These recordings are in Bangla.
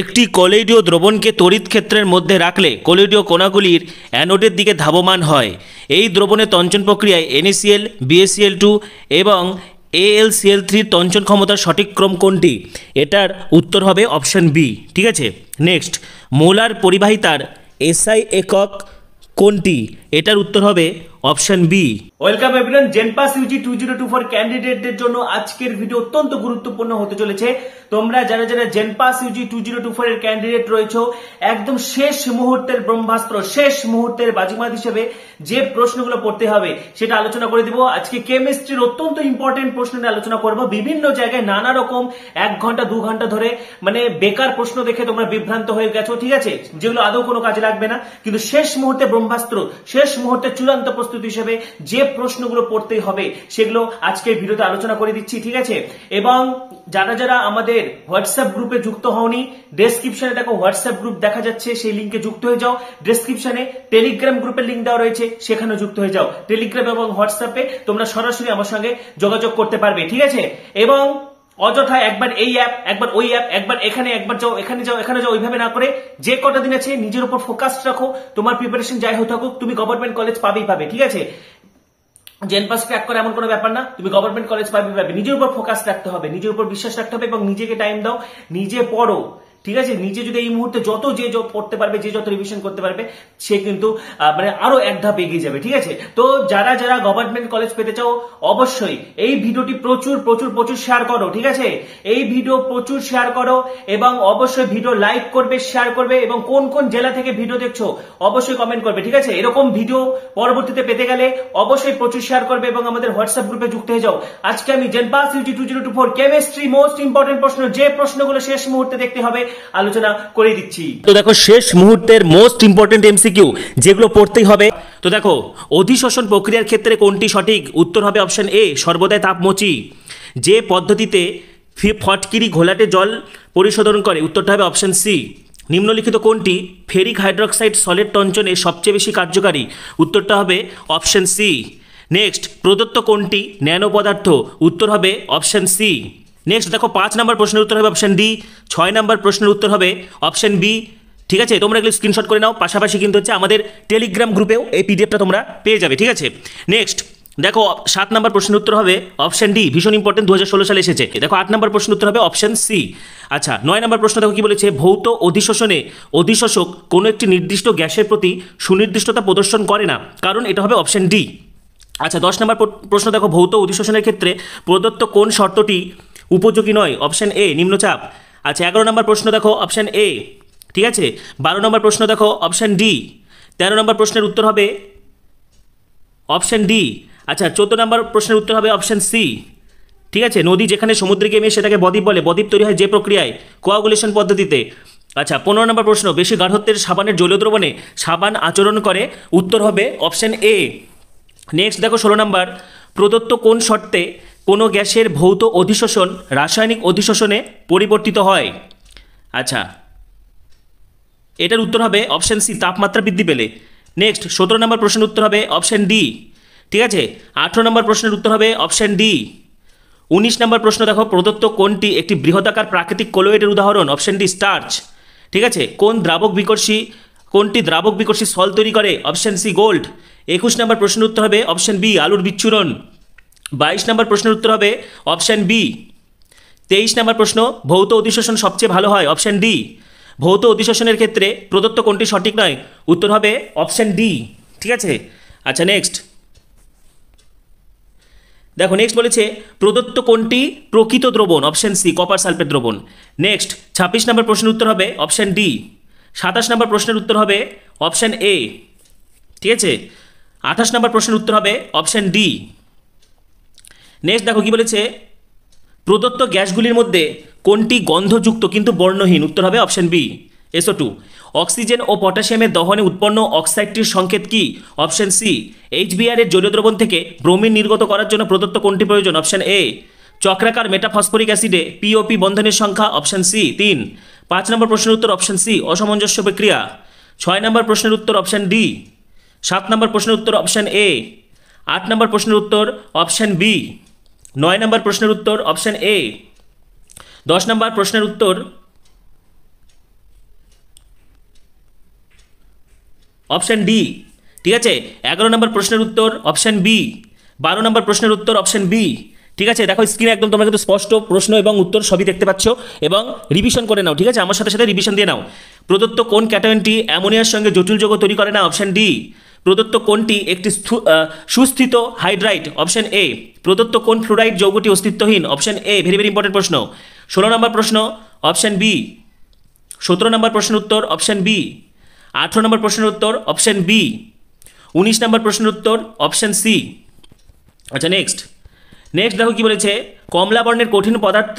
একটি কোলেডীয় দ্রবণকে তড়িৎ ক্ষেত্রের মধ্যে রাখলে কোলেডীয় কোনাগুলির অ্যানোডের দিকে ধাবমান হয় এই দ্রবণে তঞ্চন প্রক্রিয়ায় এনএসিএল বিএসিএল টু এবং এএলসিএল থ্রির তঞ্চন ক্ষমতার সঠিক ক্রম কোনটি এটার উত্তর হবে অপশন বি ঠিক আছে নেক্সট মোলার পরিবাহিতার এসআই একক কোনটি এটার উত্তর হবে option B welcome everyone JENPAS UG 2024 ক্যান্ডিডেটদের জন্য আজকের ভিডিও অত্যন্ত গুরুত্বপূর্ণ হতে চলেছে তোমরা যারা যারা জেনপাস ইউজি 2024 এর ক্যান্ডিডেট রয়েছে একদম শেষ মুহূর্তের ব্রহ্মাস্ত্র শেষ মুহূর্তের বাজিমাত হিসেবে যে প্রশ্নগুলো পড়তে হবে সেটা আলোচনা করে দেব আজকে কেমিস্ট্রির অত্যন্ত ইম্পর্টেন্ট প্রশ্ন নিয়ে আলোচনা করব বিভিন্ন জায়গায় নানা রকম এক ঘন্টা দু ঘন্টা ধরে মানে বেকার প্রশ্ন দেখে তোমরা বিভ্রান্ত হয়ে গেছো ঠিক আছে যেগুলো আদৌ কোনো কাজে লাগবে না কিন্তু শেষ মুহূর্তে ব্রহ্মাস্ত্র শেষ মুহূর্তে চূড়ান্ত প্রস্তুতি প্রস্তুত হিসেবে যে প্রশ্নগুলো পড়তেই হবে সেগুলো আজকের ভিডিওতে আলোচনা করে দিচ্ছি ঠিক আছে এবং যারা যারা আমাদের হোয়াটসঅ্যাপ গ্রুপে যুক্ত হওনি ডেসক্রিপশনে দেখো হোয়াটসঅ্যাপ গ্রুপ দেখা যাচ্ছে সেই লিঙ্কে যুক্ত হয়ে যাও ডেসক্রিপশনে টেলিগ্রাম গ্রুপের লিঙ্ক দেওয়া রয়েছে সেখানে যুক্ত হয়ে যাও টেলিগ্রাম এবং হোয়াটসঅ্যাপে তোমরা সরাসরি আমার সঙ্গে যোগাযোগ করতে পারবে ঠিক আছে এবং অযথা একবার এই অ্যাপ একবার ওই অ্যাপ একবার এখানে একবার যাও এখানে যাও এখানে যাও ওইভাবে না করে যে কটা দিন আছে নিজের উপর ফোকাস রাখো তোমার প্রিপারেশন যাই হোক থাকুক তুমি গভর্নমেন্ট কলেজ পাবেই পাবে ঠিক আছে জেন পাস ক্র্যাক করে এমন কোনো ব্যাপার না তুমি গভর্নমেন্ট কলেজ পাবে পাবে নিজের উপর ফোকাস রাখতে হবে নিজের উপর বিশ্বাস রাখতে হবে এবং নিজেকে টাইম দাও নিজে পড়ো ঠিক আছে নিজে যদি এই মুহূর্তে যত যে পড়তে পারবে যে যত রিভিশন করতে পারবে সে কিন্তু মানে আরো এক ধাপ এগিয়ে যাবে ঠিক আছে তো যারা যারা গভর্নমেন্ট কলেজ পেতে চাও অবশ্যই এই ভিডিওটি প্রচুর প্রচুর প্রচুর শেয়ার করো ঠিক আছে এই ভিডিও প্রচুর শেয়ার করো এবং অবশ্যই ভিডিও লাইক করবে শেয়ার করবে এবং কোন কোন জেলা থেকে ভিডিও দেখছো অবশ্যই কমেন্ট করবে ঠিক আছে এরকম ভিডিও পরবর্তীতে পেতে গেলে অবশ্যই প্রচুর শেয়ার করবে এবং আমাদের হোয়াটসঅ্যাপ গ্রুপে যুক্ত হয়ে যাও আজকে আমি JENPAS UG two zero two four chemistry most important প্রশ্ন যে প্রশ্নগুলো শেষ মুহূর্তে দেখতে হবে আলোচনা করে দিচ্ছি তো দেখো শেষ মুহূর্তের মোস্ট ইম্পর্টেন্ট এমসিকিউ যেগুলো পড়তেই হবে তো দেখো অধিশোষণ প্রক্রিয়ার ক্ষেত্রে কোনটি সঠিক উত্তর হবে অপশন এ সর্বদাই তাপমচি যে পদ্ধতিতে ফটকিরি ঘোলাটে জল পরিশোধন করে উত্তরটা হবে অপশন সি নিম্নলিখিত কোনটি ফেরিক হাইড্রোক্সাইড সলেট টঞ্চনে সবচেয়ে বেশি কার্যকারী উত্তরটা হবে অপশন সি নেক্সট প্রদত্ত কোনটি ন্যানো পদার্থ উত্তর হবে অপশন সি নেক্সট দেখো পাঁচ নম্বর প্রশ্নের উত্তর হবে অপশন ডি ছয় নাম্বার প্রশ্নের উত্তর হবে অপশন বি ঠিক আছে তোমরা এগুলো স্ক্রিনশট করে নাও পাশাপাশি কিন্তু হচ্ছে আমাদের টেলিগ্রাম গ্রুপেও এই পিডিএফটা তোমরা পেয়ে যাবে ঠিক আছে নেক্সট দেখো সাত নম্বর প্রশ্নের উত্তর হবে অপশন ডি ভীষণ ইম্পর্টেন্ট দু সালে এসেছে দেখো আট নম্বর প্রশ্নের উত্তর হবে অপশন সি আচ্ছা নয় নম্বর প্রশ্ন দেখো কি বলেছে ভৌত অধিশোষণে অধিশোষক কোনো একটি নির্দিষ্ট গ্যাসের প্রতি সুনির্দিষ্টতা প্রদর্শন করে না কারণ এটা হবে অপশন ডি আচ্ছা দশ নম্বর প্রশ্ন দেখো ভৌত অধিশোষণের ক্ষেত্রে প্রদত্ত কোন শর্তটি উপযোগী নয় অপশান এ নিম্নচাপ আচ্ছা এগারো নম্বর প্রশ্ন দেখো অপশান এ ঠিক আছে বারো নম্বর প্রশ্ন দেখো অপশান ডি তেরো নম্বর প্রশ্নের উত্তর হবে অপশান ডি আচ্ছা চোদ্দো নম্বর প্রশ্নের উত্তর হবে অপশান সি ঠিক আছে নদী যেখানে সমুদ্রে গেমে সেটাকে বদ্বীপ বলে বদ্বীপ তৈরি হয় যে প্রক্রিয়ায় কোয়াগুলেশন পদ্ধতিতে আচ্ছা পনেরো নম্বর প্রশ্ন বেশি গাঢ়ত্বের সাবানের জলীয় দ্রবণে সাবান আচরণ করে উত্তর হবে অপশান এ নেক্সট দেখো ষোলো নম্বর প্রদত্ত কোন শর্তে কোনো গ্যাসের ভৌত অধিশোষণ রাসায়নিক অধিশোষণে পরিবর্তিত হয় আচ্ছা এটার উত্তর হবে অপশান সি তাপমাত্রা বৃদ্ধি পেলে নেক্সট সতেরো নম্বর প্রশ্নের উত্তর হবে অপশান ডি ঠিক আছে আঠেরো নম্বর প্রশ্নের উত্তর হবে অপশান ডি উনিশ নম্বর প্রশ্ন দেখো প্রদত্ত কোনটি একটি বৃহদাকার প্রাকৃতিক কোলোয়েটের উদাহরণ অপশান ডি স্টার্চ ঠিক আছে কোন দ্রাবক বিকর্ষী কোনটি দ্রাবক বিকর্ষী সল তৈরি করে অপশান সি গোল্ড একুশ নম্বর প্রশ্নের উত্তর হবে অপশান বি আলুর বিচ্ছুরণ বাইশ নম্বর প্রশ্নের উত্তর হবে অপশান বি তেইশ নম্বর প্রশ্ন ভৌত অধিশোষণ সবচেয়ে ভালো হয় অপশান ডি ভৌত অধিশোষণের ক্ষেত্রে প্রদত্ত কোনটি সঠিক নয় উত্তর হবে অপশান ডি ঠিক আছে আচ্ছা নেক্সট দেখো নেক্সট বলেছে প্রদত্ত কোনটি প্রকৃত দ্রবণ অপশান সি কপার সালফেট দ্রবণ নেক্সট ছাব্বিশ নম্বর প্রশ্নের উত্তর হবে অপশান ডি সাতাশ নম্বর প্রশ্নের উত্তর হবে অপশান এ ঠিক আছে আঠাশ নম্বর প্রশ্নের উত্তর হবে অপশান ডি নেক্সট দেখো কি বলেছে প্রদত্ত গ্যাসগুলির মধ্যে কোনটি গন্ধযুক্ত কিন্তু বর্ণহীন উত্তর হবে option B SO two oxygen ও পটাশিয়ামের দহনে উৎপন্ন অক্সাইডটির সংকেত কি অপশন সি এইচ এর জলীয় দ্রবণ থেকে ব্রোমিন নির্গত করার জন্য প্রদত্ত কোনটি প্রয়োজন অপশন এ চক্রাকার মেটাফসফরিক অ্যাসিডে পিওপি বন্ধনের সংখ্যা অপশন সি তিন পাঁচ নম্বর প্রশ্নের উত্তর অপশন সি অসামঞ্জস্য প্রক্রিয়া ছয় নম্বর প্রশ্নের উত্তর অপশন ডি সাত নম্বর প্রশ্নের উত্তর অপশন এ আট নম্বর প্রশ্নের উত্তর অপশন বি নয় নম্বর প্রশ্নের উত্তর অপশান এ দশ নম্বর প্রশ্নের উত্তর অপশান ডি ঠিক আছে এগারো নম্বর প্রশ্নের উত্তর অপশান বি বারো নম্বর প্রশ্নের উত্তর অপশান বি ঠিক আছে দেখো স্ক্রিনে একদম তোমরা কিন্তু স্পষ্ট প্রশ্ন এবং উত্তর সবই দেখতে পাচ্ছ এবং রিভিশন করে নাও ঠিক আছে আমার সাথে সাথে রিভিশন দিয়ে নাও প্রদত্ত কোন ক্যাটায়নটি অ্যামোনিয়ার সঙ্গে জটিল যোগ তৈরি করে না অপশান ডি প্রদত্ত কোনটি একটি সুস্থিত হাইড্রাইট অপশন এ প্রদত্ত কোন ফ্লোরাইড যৌগটি অস্তিত্বহীন option A very very important প্রশ্ন ষোলো নম্বর প্রশ্ন অপশন বি সতেরো নম্বর প্রশ্নের উত্তর অপশন বি আঠেরো নম্বর প্রশ্নের উত্তর অপশন বি উনিশ নম্বর প্রশ্নের উত্তর অপশন সি আচ্ছা নেক্সট নেক্সট দেখো কি বলেছে কমলা বর্ণের কঠিন পদার্থ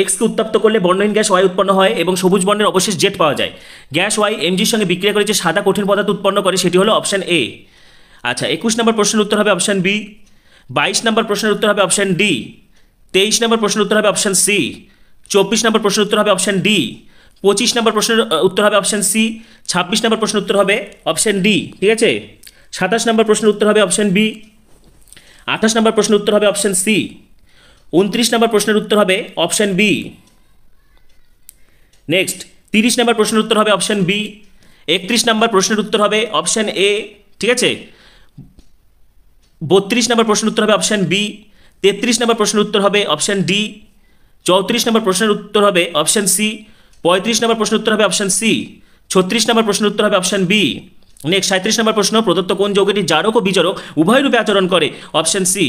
এক্সকে উত্তপ্ত করলে বর্ণহীন গ্যাস ওয়াই উৎপন্ন হয় এবং সবুজ বর্ণের অবশেষ জেট পাওয়া যায় গ্যাস ওয়াই এমজির সঙ্গে বিক্রিয়া করেছে সাদা কঠিন পদার্থ উৎপন্ন করে সেটি হলো অপশান এ আচ্ছা একুশ নম্বর প্রশ্নের উত্তর হবে অপশান বি বাইশ নম্বর প্রশ্নের উত্তর হবে অপশান ডি তেইশ নম্বর প্রশ্নের উত্তর হবে অপশান সি চব্বিশ নম্বর প্রশ্নের উত্তর হবে অপশান ডি পঁচিশ নম্বর প্রশ্নের উত্তর হবে অপশান সি ছাব্বিশ নম্বর প্রশ্নের উত্তর হবে অপশান ডি ঠিক আছে সাতাশ নম্বর প্রশ্নের উত্তর হবে অপশান বি আঠাশ নম্বর প্রশ্নের উত্তর হবে অপশান সি উনত্রিশ নম্বর প্রশ্নের উত্তর হবে অপশান বি নেক্সট তিরিশ নম্বর প্রশ্নের উত্তর হবে অপশান বি একত্রিশ নম্বর প্রশ্নের উত্তর হবে অপশান এ ঠিক আছে বত্রিশ নম্বর প্রশ্নের উত্তর হবে অপশান বি তেত্রিশ নম্বর প্রশ্নের উত্তর হবে অপশান ডি চৌত্রিশ নম্বর প্রশ্নের উত্তর হবে অপশান সি পঁয়ত্রিশ নম্বর প্রশ্নের উত্তর হবে অপশান সি ছত্রিশ নম্বর প্রশ্নের উত্তর হবে অপশান বি নেক্সট সাঁত্রিশ নম্বর প্রশ্ন প্রদত্ত কোন যৌগটি জারক ও বিজারক উভয় রূপে আচরণ করে অপশন সি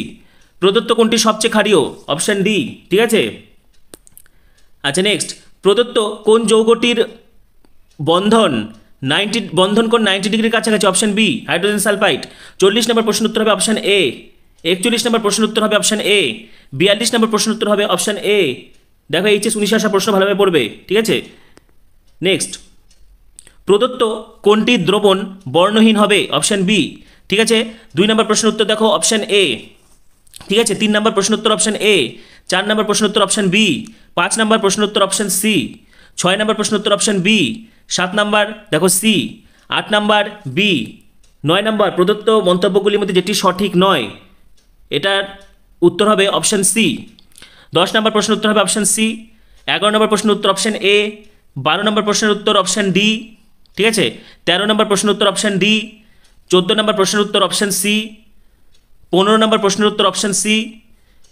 প্রদত্ত কোনটি সবচেয়ে ক্ষারীয় অপশন ডি ঠিক আছে আচ্ছা নেক্সট প্রদত্ত কোন যৌগটির বন্ধন নাইনটি বন্ধন কোন নাইনটি ডিগ্রির কাছাকাছি অপশান বি হাইড্রোজেন সালফাইড চল্লিশ নম্বর প্রশ্ন উত্তর হবে অপশন এ একচল্লিশ নম্বর প্রশ্ন উত্তর হবে অপশন এ বিয়াল্লিশ নম্বর প্রশ্ন উত্তর হবে অপশন এ দেখো এইচএস উনিশে আসা প্রশ্ন ভালোভাবে পড়বে ঠিক আছে নেক্সট প্রদত্ত কোনটি দ্রবণ বর্ণহীন হবে অপশান বি ঠিক আছে দুই নম্বর প্রশ্ন উত্তর দেখো অপশান এ ঠিক আছে তিন নম্বর প্রশ্ন উত্তর অপশান এ চার নম্বর প্রশ্ন উত্তর অপশান বি পাঁচ নম্বর প্রশ্ন উত্তর অপশান সি ছয় নম্বর প্রশ্ন উত্তর অপশান বি সাত নম্বর দেখো সি আট নম্বর বি নয় নম্বর প্রদত্ত মন্তব্যগুলির মধ্যে যেটি সঠিক নয় এটার উত্তর হবে অপশান সি দশ নম্বর প্রশ্ন উত্তর হবে অপশান সি এগারো নম্বর প্রশ্ন উত্তর অপশান এ বারো নম্বর প্রশ্নের উত্তর অপশান ডি ঠিক আছে তেরো নম্বর প্রশ্নের উত্তর অপশান ডি চোদ্দো নম্বর প্রশ্নের উত্তর অপশান সি পনেরো নম্বর প্রশ্নের উত্তর অপশান সি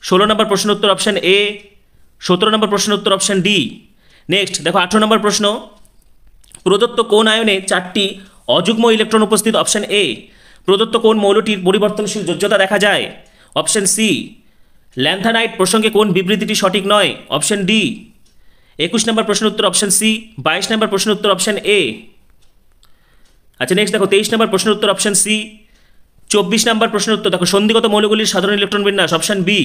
ষোলো নম্বর প্রশ্নের উত্তর অপশান এ সতেরো নম্বর প্রশ্নের উত্তর অপশান ডি নেক্সট দেখো আঠেরো নম্বর প্রশ্ন প্রদত্ত কোন আয়নে চারটি অযুগ্ম ইলেকট্রন উপস্থিত অপশান এ প্রদত্ত কোন মৌলটির পরিবর্তনশীল যোজ্যতা দেখা যায় অপশান সি ল্যান্থানাইট প্রসঙ্গে কোন বিবৃতিটি সঠিক নয় অপশান ডি একুশ নম্বর প্রশ্ন উত্তর অপশান সি বাইশ নম্বর প্রশ্ন উত্তর অপশান এ আচ্ছা নেক্সট দেখো তেইশ নম্বর প্রশ্নের উত্তর অপশান সি চব্বিশ নম্বর প্রশ্নের উত্তর দেখো সন্ধিগত মৌলগুলির সাধারণ ইলেকট্রন বিন্যাস অপশান বি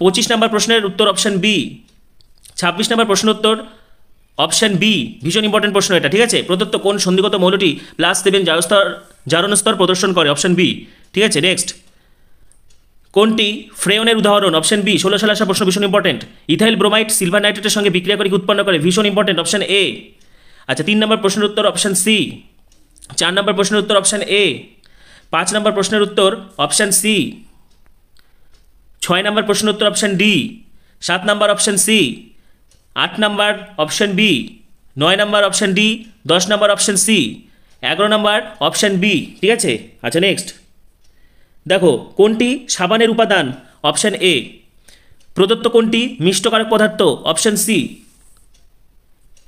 পঁচিশ নম্বর প্রশ্নের উত্তর অপশান বি ছাব্বিশ নম্বর প্রশ্ন উত্তর অপশান বি ভীষণ ইম্পর্টেন্ট প্রশ্ন এটা ঠিক আছে প্রদত্ত কোন সন্ধিগত মৌলটি প্লাস সেভেন জারস্তর জারণস্তর প্রদর্শন করে অপশান বি ঠিক আছে নেক্সট কোনটি ফ্রেয়নের উদাহরণ অপশান বি ষোলো সালে আসা প্রশ্ন ভীষণ ইম্পর্টেন্ট ইথাইল ব্রোমাইড সিলভার নাইট্রেটের সঙ্গে বিক্রিয়া করে উৎপন্ন করে ভীষণ ইম্পর্টেন্ট অপশান এ আচ্ছা তিন নম্বর প্রশ্নের উত্তর অপশান সি চার নম্বর প্রশ্নের উত্তর অপশান এ পাঁচ নম্বর প্রশ্নের উত্তর অপশান সি ছয় নম্বর প্রশ্নের উত্তর অপশান ডি সাত নম্বর অপশান সি আট নম্বর অপশান বি নয় নম্বর অপশান ডি দশ নম্বর অপশান সি এগারো নম্বর অপশান বি ঠিক আছে আচ্ছা নেক্সট দেখো কোনটি সাবানের উপাদান অপশান এ প্রদত্ত কোনটি মিষ্টকারক পদার্থ অপশান সি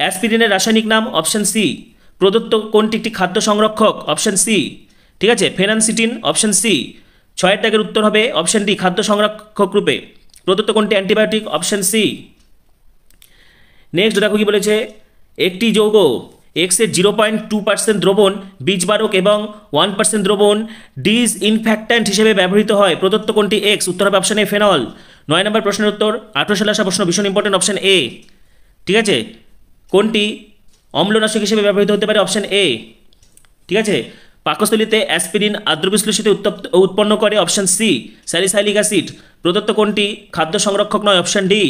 অ্যাসপিরিনের রাসায়নিক নাম অপশান সি প্রদত্ত কোনটি একটি খাদ্য সংরক্ষক অপশান সি ঠিক আছে ফেনান্সিটিন অপশান সি ছয়ের ট্যাগের উত্তর হবে অপশান ডি খাদ্য সংরক্ষক রূপে প্রদত্ত কোনটি অ্যান্টিবায়োটিক অপশান সি নেক্সট দেখো কি বলেছে একটি যৌগ এক্সের জিরো পয়েন্ট টু পার্সেন্ট দ্রবণ বীজবারক এবং ওয়ান পার্সেন্ট দ্রবণ ডিজ ইনফ্যাক্ট্যান্ট হিসেবে ব্যবহৃত হয় প্রদত্ত কোনটি এক্স উত্তর হবে অপশান এ ফেনল নয় নম্বর প্রশ্নের উত্তর আঠারো সালে আসা প্রশ্ন ভীষণ ইম্পর্টেন্ট অপশান এ ঠিক আছে কোনটি অম্লনাশক হিসেবে ব্যবহৃত হতে পারে অপশান এ ঠিক আছে পাকস্থলিতে অ্যাসপিরিন আদ্র বিশ্লেষিত উত্তপ্ত উৎপন্ন করে অপশান সি স্যালিসাইলিক অ্যাসিড প্রদত্ত কোনটি খাদ্য সংরক্ষক নয় অপশান ডি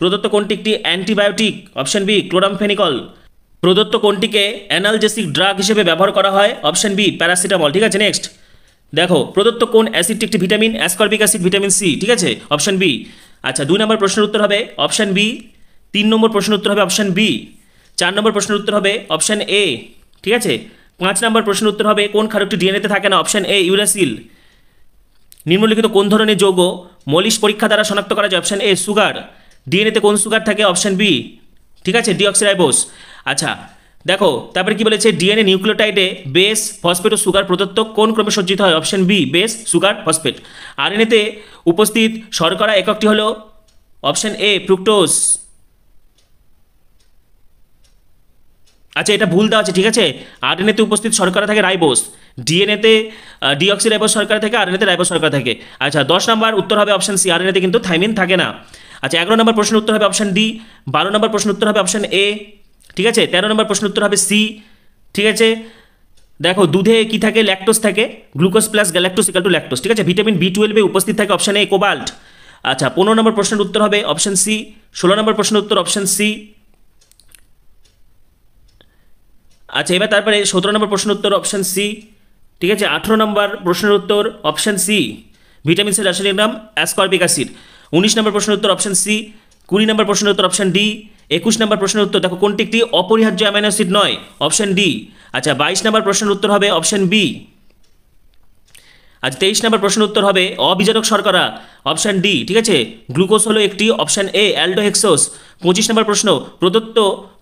প্রদত্ত কোনটি একটি অ্যান্টিবায়োটিক অপশান বি ক্লোরামফেনিকল প্রদত্ত কোনটিকে অ্যানালজেসিক ড্রাগ হিসেবে ব্যবহার করা হয় অপশান বি প্যারাসিটামল ঠিক আছে নেক্সট দেখো প্রদত্ত কোন অ্যাসিডটি একটি vitamin ascorbic acid vitamin C ঠিক আছে অপশান বি আচ্ছা দুই নম্বর প্রশ্নের উত্তর হবে অপশান বি তিন নম্বর প্রশ্নের উত্তর হবে অপশান বি চার নম্বর প্রশ্নের উত্তর হবে অপশান এ ঠিক আছে পাঁচ নম্বর প্রশ্নের উত্তর হবে কোন খারকটি ডিএনএতে থাকে না অপশান এ ইউরাসিল নিম্নলিখিত কোন ধরনের যৌগ মলিশ পরীক্ষা দ্বারা শনাক্ত করা যায় অপশান এ সুগার ডিএনএতে কোন সুগার থাকে অপশান বি ঠিক আছে ডিঅক্সিরাইবোস আচ্ছা দেখো তারপরে কি বলেছে ডিএনএ নিউক্লিওটাইডে বেস ফসফেট ও সুগার প্রদত্ত কোন ক্রমে সজ্জিত হয় option B base sugar phosphate আরএনএতে উপস্থিত শর্করা এককটি হলো অপশন এ ফ্রুক্টোজ আচ্ছা এটা ভুল দেওয়া আছে ঠিক আছে আরএনএতে উপস্থিত সরকার থাকে রাইবোস ডিএনএতে ডিঅক্সি রাইবোস সরকার থাকে আরএনএতে রাইবোস সরকার থাকে আচ্ছা দশ নম্বর উত্তর হবে অপশান সি আরএনএতে কিন্তু থাইমিন থাকে না আচ্ছা এগারো নম্বর প্রশ্নের উত্তর হবে অপশান ডি বারো নম্বর প্রশ্ন উত্তর হবে অপশান এ ঠিক আছে তেরো নম্বর প্রশ্ন উত্তর হবে সি ঠিক আছে দেখো দুধে কি থাকে ল্যাকটোস থাকে glucose plus galactose equal to lactose ঠিক আছে ভিটামিন বি টুয়েলভে উপস্থিত থাকে অপশান এ কোবাল্ট আচ্ছা পনেরো নম্বর প্রশ্নের উত্তর হবে অপশান সি ষোলো নম্বর প্রশ্নের উত্তর অপশান সি আচ্ছা এবার তারপরে সতেরো নম্বর প্রশ্ন উত্তর অপশান সি ঠিক আছে আঠেরো নম্বর প্রশ্নের উত্তর অপশান সি ভিটামিন সি রাসায়নিক নাম অ্যাসকর্বিক অ্যাসিড উনিশ নম্বর প্রশ্নের উত্তর অপশান সি কুড়ি নম্বর প্রশ্নের উত্তর অপশান ডি একুশ নম্বর প্রশ্নের উত্তর দেখো কোনটি একটি অপরিহার্য অ্যামাইনো অ্যাসিড নয় অপশান ডি আচ্ছা বাইশ নম্বর প্রশ্নের উত্তর হবে অপশান বি আচ্ছা তেইশ নম্বর প্রশ্নের উত্তর হবে অবিজারক শর্করা অপশান ডি ঠিক আছে গ্লুকোজ হলো একটি অপশান এ অ্যালডোহেক্সোস পঁচিশ নম্বর প্রশ্ন প্রদত্ত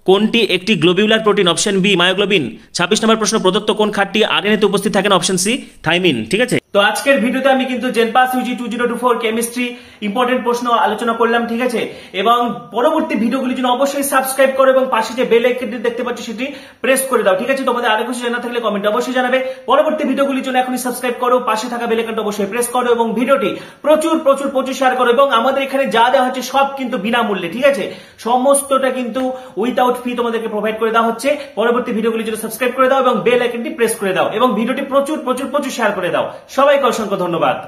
কোনটি একটি globular protein option B myoglobin ছাব্বিশ নম্বর প্রশ্ন প্রদত্ত কোন খাতটি আরএনএতে উপস্থিত থাকেন অপশন সি থাইমিন ঠিক আছে তো আজকের ভিডিওতে আমি কিন্তু JENPAS UG two zero two four chemistry important প্রশ্ন আলোচনা করলাম ঠিক আছে এবং পরবর্তী ভিডিওগুলির জন্য অবশ্যই সাবস্ক্রাইব করো এবং পাশে যে বেল আইকনটি দেখতে পাচ্ছ সেটি প্রেস করে দাও ঠিক আছে তোমাদের আরো কিছু জানা থাকলে কমেন্ট অবশ্যই জানাবে পরবর্তী ভিডিওগুলির জন্য এখনই সাবস্ক্রাইব করো পাশে থাকা বেল আইকনটা অবশ্যই প্রেস করো এবং ভিডিওটি প্রচুর প্রচুর প্রচুর শেয়ার করো এবং আমাদের এখানে যা দেওয়া হচ্ছে সব কিন্তু বিনামূল্যে ঠিক আছে সমস্তটা কিন্তু উইদাউট ফি তোমাদেরকে প্রোভাইড করে দেওয়া হচ্ছে পরবর্তী ভিডিওগুলির জন্য সাবস্ক্রাইব করে দাও এবং বেল আইকনটি প্রেস করে দাও এবং ভিডিওটি প্রচুর প্রচুর প্রচুর শেয়ার করে দাও সবাইকে অসংখ্য ধন্যবাদ